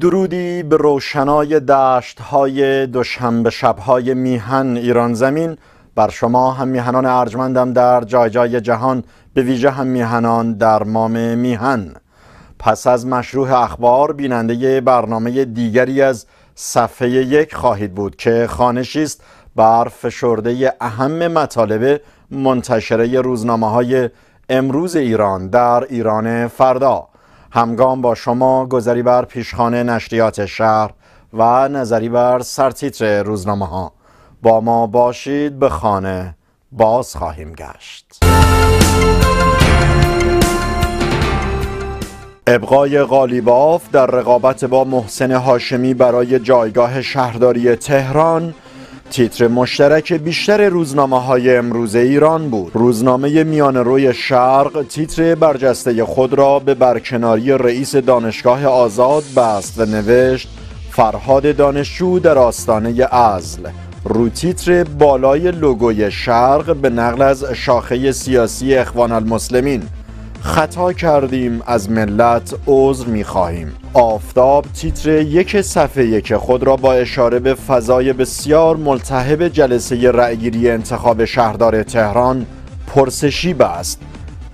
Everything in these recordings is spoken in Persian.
درودی به روشنای دشتهای دوشنبه شبهای میهن ایران زمین بر شما هم میهنان ارجمندم در جای جای جهان به ویژه هم میهنان در مام میهن پس از مشروع اخبار بیننده برنامه دیگری از صفحه یک خواهید بود که خانشی است بر فشرده اهم مطالب منتشره روزنامه های امروز ایران در ایران فردا همگام با شما گذری بر پیشخانه نشریات شهر و نظری بر سرتیتر روزنامه ها با ما باشید به خانه باز خواهیم گشت ابقای غالیباف در رقابت با محسن هاشمی برای جایگاه شهرداری تهران تیتر مشترک بیشتر روزنامه های امروز ایران بود روزنامه میان روی شرق تیتر برجسته خود را به برکناری رئیس دانشگاه آزاد بست و نوشت فرهاد دانشجو در آستانه ازل رو تیتر بالای لوگوی شرق به نقل از شاخه سیاسی اخوان المسلمین خطا کردیم از ملت عذر میخواهیم آفتاب تیتر یک صفحه یک خود را با اشاره به فضای بسیار ملتهب جلسه رأیگیری انتخاب شهردار تهران پرسشی بست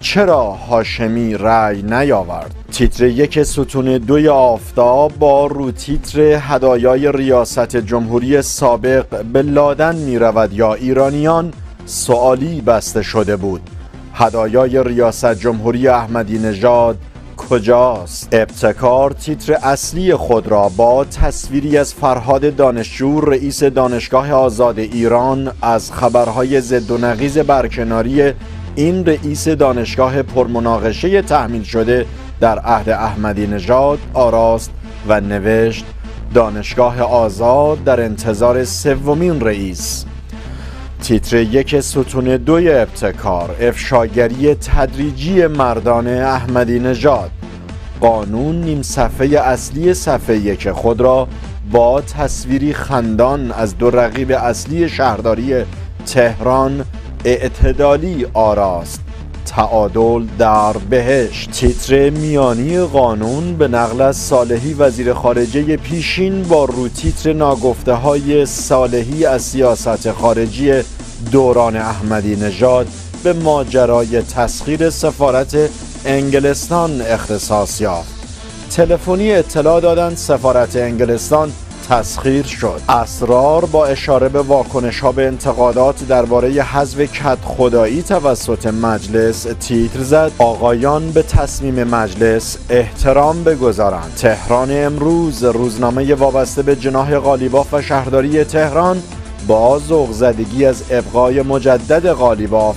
چرا هاشمی رأی نیاورد تیتر یک ستون دوی آفتاب با رو تیتر هدایای ریاست جمهوری سابق به لادن می رود یا ایرانیان سوالی بسته شده بود هدایای ریاست جمهوری احمدی نژاد کجاست ابتکار تیتر اصلی خود را با تصویری از فرهاد دانشجو رئیس دانشگاه آزاد ایران از خبرهای زد و نقیز برکناری این رئیس دانشگاه پرمناقشه تحمیل شده در عهد احمدی نژاد آراست و نوشت دانشگاه آزاد در انتظار سومین رئیس تیتر یک ستون دوی ابتکار افشاگری تدریجی مردان احمدی نژاد قانون نیم صفحه اصلی صفحه یک خود را با تصویری خندان از دو رقیب اصلی شهرداری تهران اعتدالی آراست تعادل در بهش تیتر میانی قانون به نقل از صالحی وزیر خارجه پیشین با رو تیتر ناگفته های صالحی از سیاست خارجی دوران احمدی نژاد به ماجرای تسخیر سفارت انگلستان اختصاص یافت تلفنی اطلاع دادند سفارت انگلستان تسخیر شد اسرار با اشاره به واکنش ها به انتقادات درباره حذف کت خدایی توسط مجلس تیتر زد آقایان به تصمیم مجلس احترام بگذارند تهران امروز روزنامه وابسته به جناح قالیباف و شهرداری تهران با ذوق زدگی از ابقای مجدد غالیباف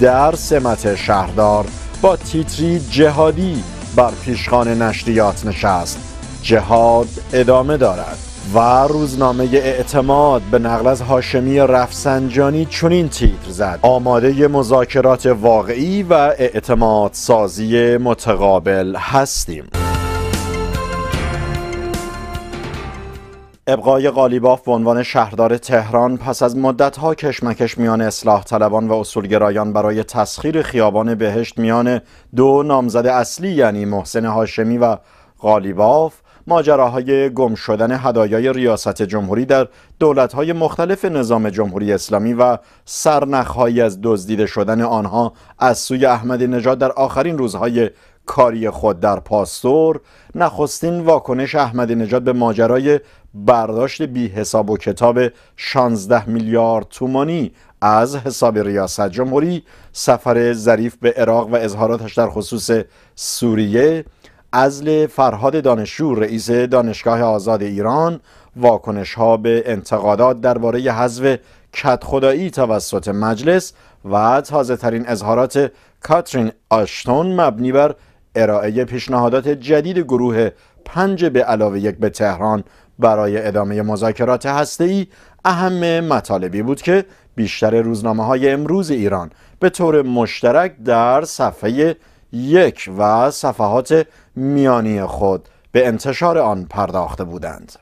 در سمت شهردار با تیتری جهادی بر پیشخان نشریات نشست جهاد ادامه دارد و روزنامه اعتماد به نقل از هاشمی رفسنجانی چنین تیتر زد آماده مذاکرات واقعی و اعتماد سازی متقابل هستیم ابقای قالیباف به عنوان شهردار تهران پس از مدتها کشمکش میان اصلاح طلبان و اصولگرایان برای تسخیر خیابان بهشت میان دو نامزد اصلی یعنی محسن هاشمی و قالیباف ماجراهای گم شدن هدایای ریاست جمهوری در دولتهای مختلف نظام جمهوری اسلامی و سرنخهایی از دزدیده شدن آنها از سوی احمد نژاد در آخرین روزهای کاری خود در پاستور نخستین واکنش احمد نژاد به ماجرای برداشت بی حساب و کتاب 16 میلیارد تومانی از حساب ریاست جمهوری سفر ظریف به عراق و اظهاراتش در خصوص سوریه ازل فرهاد دانشجو رئیس دانشگاه آزاد ایران واکنش ها به انتقادات درباره حذف کت خدایی توسط مجلس و تازه ترین اظهارات کاترین آشتون مبنی بر ارائه پیشنهادات جدید گروه پنج به علاوه یک به تهران برای ادامه مذاکرات ای اهم مطالبی بود که بیشتر روزنامه های امروز ایران به طور مشترک در صفحه یک و صفحات میانی خود به انتشار آن پرداخته بودند.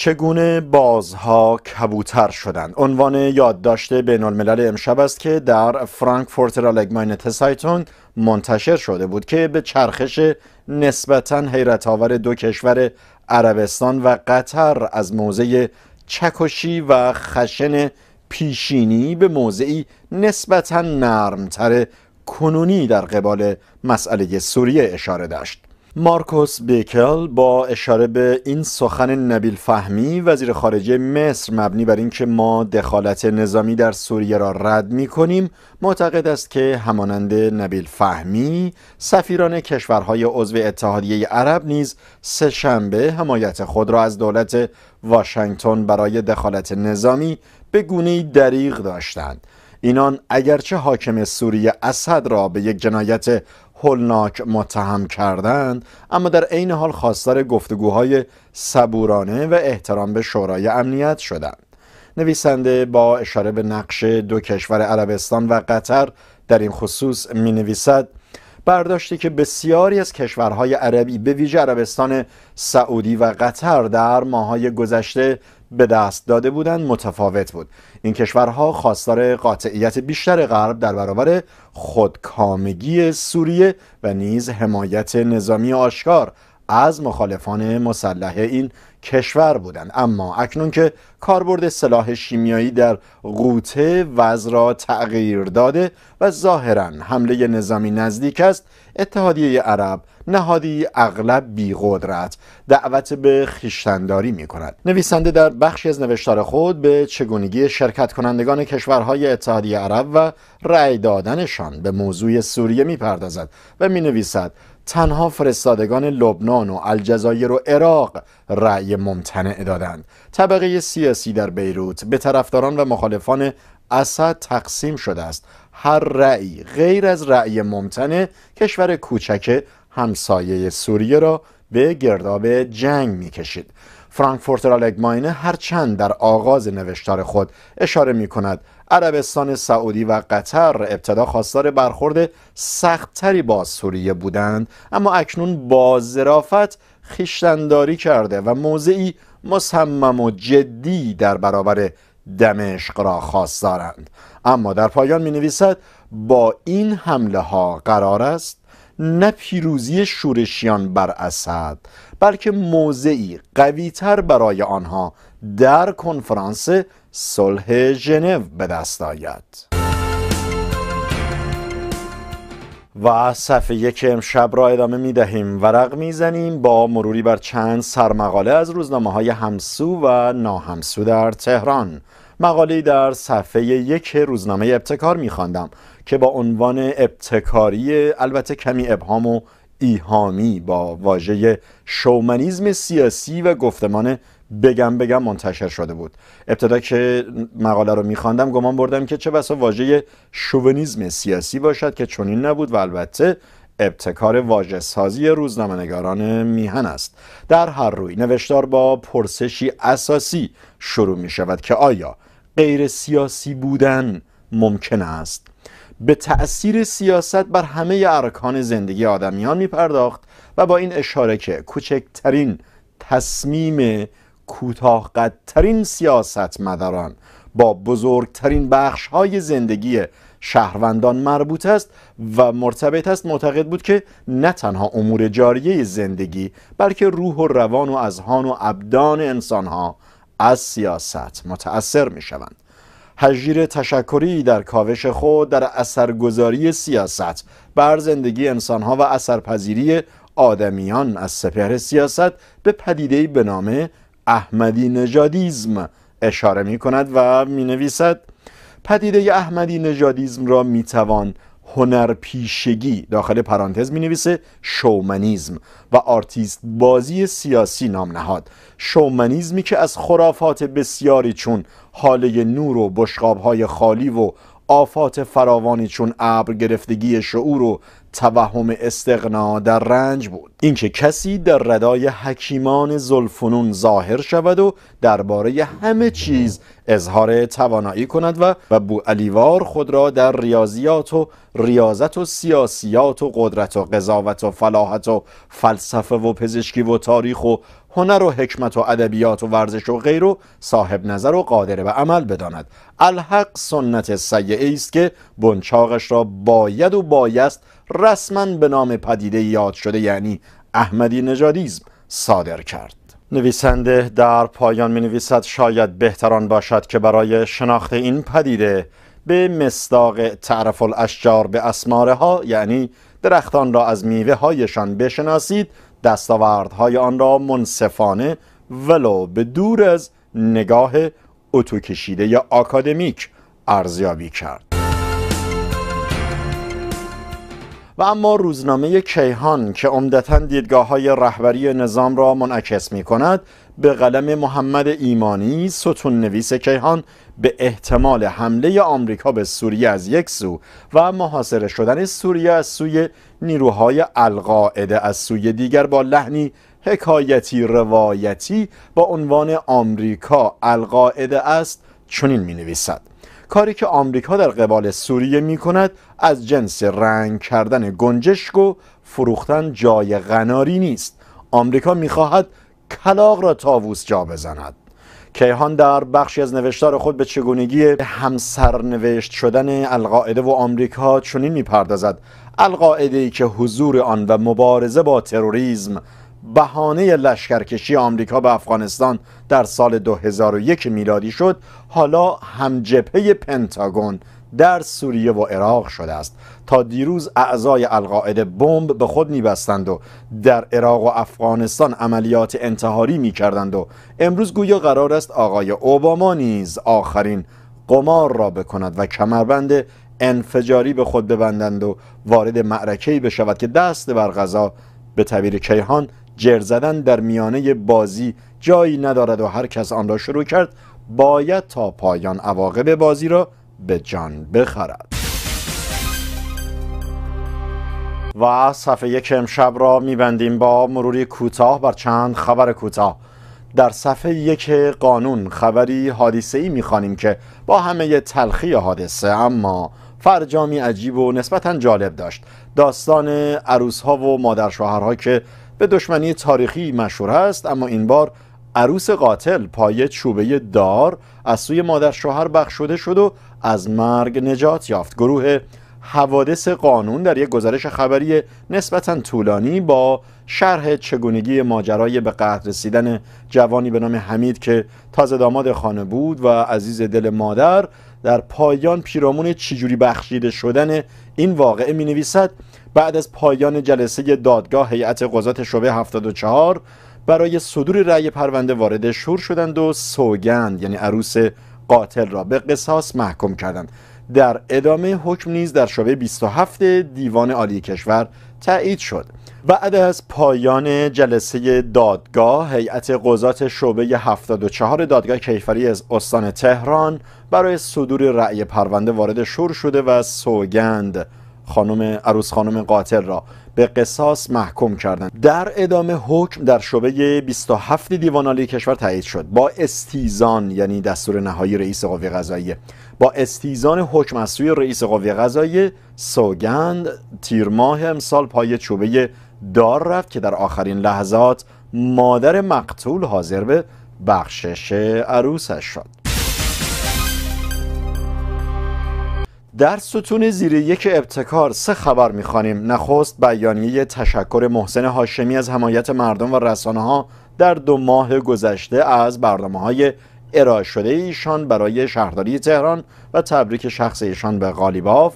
چگونه بازها کبوتر شدند عنوان یادداشت بین الملل امشب است که در فرانکفورت رالگماین تسایتون منتشر شده بود که به چرخش نسبتا حیرت آور دو کشور عربستان و قطر از موزه چکشی و خشن پیشینی به موضعی نسبتا نرمتر کنونی در قبال مسئله سوریه اشاره داشت مارکوس بیکل با اشاره به این سخن نبیل فهمی وزیر خارجه مصر مبنی بر اینکه ما دخالت نظامی در سوریه را رد می کنیم معتقد است که همانند نبیل فهمی سفیران کشورهای عضو اتحادیه عرب نیز سه شنبه حمایت خود را از دولت واشنگتن برای دخالت نظامی به گونه دریغ داشتند اینان اگرچه حاکم سوریه اسد را به یک جنایت هولناک متهم کردند اما در عین حال خواستار گفتگوهای صبورانه و احترام به شورای امنیت شدند نویسنده با اشاره به نقش دو کشور عربستان و قطر در این خصوص می نویسد برداشتی که بسیاری از کشورهای عربی به ویژه عربستان سعودی و قطر در ماهای گذشته به دست داده بودند متفاوت بود این کشورها خواستار قاطعیت بیشتر غرب در برابر خودکامگی سوریه و نیز حمایت نظامی آشکار از مخالفان مسلح این کشور بودند اما اکنون که کاربرد سلاح شیمیایی در قوطه وز را تغییر داده و ظاهرا حمله نظامی نزدیک است اتحادیه عرب نهادی اغلب بیقدرت دعوت به خیشتنداری می کند نویسنده در بخشی از نوشتار خود به چگونگی شرکت کنندگان کشورهای اتحادیه عرب و رأی دادنشان به موضوع سوریه می پردازد و می نویسد تنها فرستادگان لبنان و الجزایر و عراق رأی ممتنع دادند طبقه سیاسی در بیروت به طرفداران و مخالفان اسد تقسیم شده است هر رأی غیر از رأی ممتنع کشور کوچک همسایه سوریه را به گرداب جنگ میکشید فرانکفورتر آلگماینه هرچند در آغاز نوشتار خود اشاره می کند عربستان سعودی و قطر ابتدا خواستار برخورد سختتری با سوریه بودند اما اکنون با ظرافت خیشتنداری کرده و موضعی مصمم و جدی در برابر دمشق را خواست دارند اما در پایان می نویسد با این حمله ها قرار است نه پیروزی شورشیان بر اسد بلکه موضعی قویتر برای آنها در کنفرانس صلح ژنو به دست آید و صفحه یک امشب را ادامه می دهیم ورق می زنیم با مروری بر چند سرمقاله از روزنامه های همسو و ناهمسو در تهران مقاله در صفحه یک روزنامه ابتکار می خواندم که با عنوان ابتکاری البته کمی ابهام و ایهامی با واژه شومنیزم سیاسی و گفتمان بگم بگم منتشر شده بود ابتدا که مقاله رو میخواندم گمان بردم که چه بسا واژه شوونیزم سیاسی باشد که چنین نبود و البته ابتکار واجه سازی نگاران میهن است در هر روی نوشتار با پرسشی اساسی شروع می شود که آیا غیر سیاسی بودن ممکن است به تأثیر سیاست بر همه ارکان زندگی آدمیان می پرداخت و با این اشاره که کوچکترین تصمیم کوتاه قدترین مداران با بزرگترین بخش های زندگی شهروندان مربوط است و مرتبط است معتقد بود که نه تنها امور جاریه زندگی بلکه روح و روان و اذهان و ابدان ها از سیاست متأثر می شوند هجیر تشکری در کاوش خود در اثرگذاری سیاست بر زندگی ها و اثرپذیری آدمیان از سپهر سیاست به پدیدهی به نام احمدی نژادیزم اشاره می کند و می نویسد پدیده احمدی نژادیزم را می توان پیشگی داخل پرانتز می نویسه شومنیزم و آرتیست بازی سیاسی نام نهاد شومنیزمی که از خرافات بسیاری چون حاله نور و بشقابهای خالی و آفات فراوانی چون ابر گرفتگی شعور و توهم استقنا در رنج بود اینکه کسی در ردای حکیمان زلفنون ظاهر شود و درباره همه چیز اظهار توانایی کند و و بو علیوار خود را در ریاضیات و ریاضت و سیاسیات و قدرت و قضاوت و فلاحت و فلسفه و پزشکی و تاریخ و هنر و حکمت و ادبیات و ورزش و غیر و صاحب نظر و قادر به عمل بداند الحق سنت سیعه است که بنچاقش را باید و بایست رسما به نام پدیده یاد شده یعنی احمدی نژادیزم صادر کرد نویسنده در پایان می نویسد شاید بهتران باشد که برای شناخت این پدیده به مصداق تعرف الاشجار به اسماره ها یعنی درختان را از میوه هایشان بشناسید های آن را منصفانه ولو به دور از نگاه اتوکشیده یا آکادمیک ارزیابی کرد و اما روزنامه کیهان که عمدتا دیدگاه های رهبری نظام را منعکس می کند به قلم محمد ایمانی ستون نویس کیهان به احتمال حمله آمریکا به سوریه از یک سو و محاصره شدن سوریه از سوی نیروهای القاعده از سوی دیگر با لحنی حکایتی روایتی با عنوان آمریکا القاعده است چنین می نویسد کاری که آمریکا در قبال سوریه می کند از جنس رنگ کردن گنجشک و فروختن جای غناری نیست آمریکا میخواهد کلاغ را تاووس جا بزند کیهان در بخشی از نوشتار خود به چگونگی نوشت شدن القاعده و آمریکا چنین میپردازد القاعده ای که حضور آن و مبارزه با تروریسم بهانه لشکرکشی آمریکا به افغانستان در سال 2001 میلادی شد حالا جبهه پنتاگون در سوریه و عراق شده است تا دیروز اعضای القاعده بمب به خود میبستند و در عراق و افغانستان عملیات انتحاری میکردند و امروز گویا قرار است آقای اوباما نیز آخرین قمار را بکند و کمربند انفجاری به خود ببندند و وارد معرکه‌ای بشود که دست بر غذا به تعبیر کیهان جر زدن در میانه بازی جایی ندارد و هر کس آن را شروع کرد باید تا پایان عواقب بازی را به جان بخرد و صفحه یک امشب را میبندیم با مروری کوتاه بر چند خبر کوتاه در صفحه یک قانون خبری حادثه ای میخوانیم که با همه تلخی حادثه اما فرجامی عجیب و نسبتا جالب داشت داستان عروس ها و مادر شوهرها که به دشمنی تاریخی مشهور است اما این بار عروس قاتل پای چوبه دار از سوی مادر شوهر بخشوده شد و از مرگ نجات یافت گروه حوادث قانون در یک گزارش خبری نسبتا طولانی با شرح چگونگی ماجرای به قهر رسیدن جوانی به نام حمید که تازه داماد خانه بود و عزیز دل مادر در پایان پیرامون چجوری بخشیده شدن این واقعه می نویسد بعد از پایان جلسه دادگاه هیئت قضات شعبه 74 برای صدور رأی پرونده وارد شور شدند و سوگند یعنی عروس قاتل را به قصاص محکوم کردند در ادامه حکم نیز در شعبه 27 دیوان عالی کشور تایید شد بعد از پایان جلسه دادگاه هیئت قضات شعبه 74 دادگاه کیفری از استان تهران برای صدور رأی پرونده وارد شور شده و سوگند خانم عروس خانم قاتل را به قصاص محکوم کردند در ادامه حکم در شعبه 27 دیوان عالی کشور تایید شد با استیزان یعنی دستور نهایی رئیس قوه قضاییه با استیزان حکم از سوی رئیس قوه قضاییه سوگند تیر ماه امسال پای چوبه دار رفت که در آخرین لحظات مادر مقتول حاضر به بخشش عروسش شد در ستون زیر یک ابتکار سه خبر میخوانیم نخست بیانیه تشکر محسن هاشمی از حمایت مردم و رسانه ها در دو ماه گذشته از برنامه های ارائه شده ایشان برای شهرداری تهران و تبریک شخص ایشان به غالیباف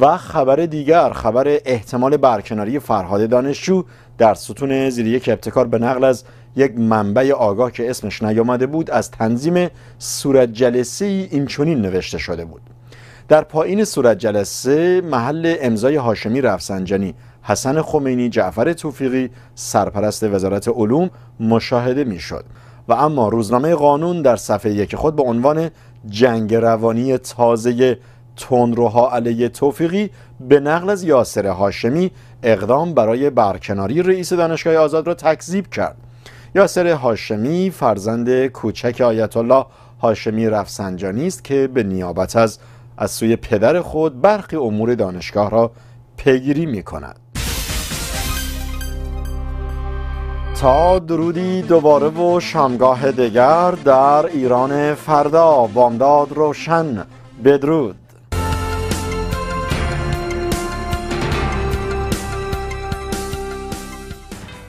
و خبر دیگر خبر احتمال برکناری فرهاد دانشجو در ستون زیر یک ابتکار به نقل از یک منبع آگاه که اسمش نیامده بود از تنظیم صورت جلسه اینچنین نوشته شده بود در پایین صورت جلسه محل امضای هاشمی رفسنجانی حسن خمینی جعفر توفیقی سرپرست وزارت علوم مشاهده میشد و اما روزنامه قانون در صفحه یک خود به عنوان جنگ روانی تازه تندروها علیه توفیقی به نقل از یاسر هاشمی اقدام برای برکناری رئیس دانشگاه آزاد را تکذیب کرد یاسر هاشمی فرزند کوچک آیت الله هاشمی رفسنجانی است که به نیابت از از سوی پدر خود برخی امور دانشگاه را پیگیری می کند تا درودی دوباره و شامگاه دیگر در ایران فردا بامداد روشن بدرود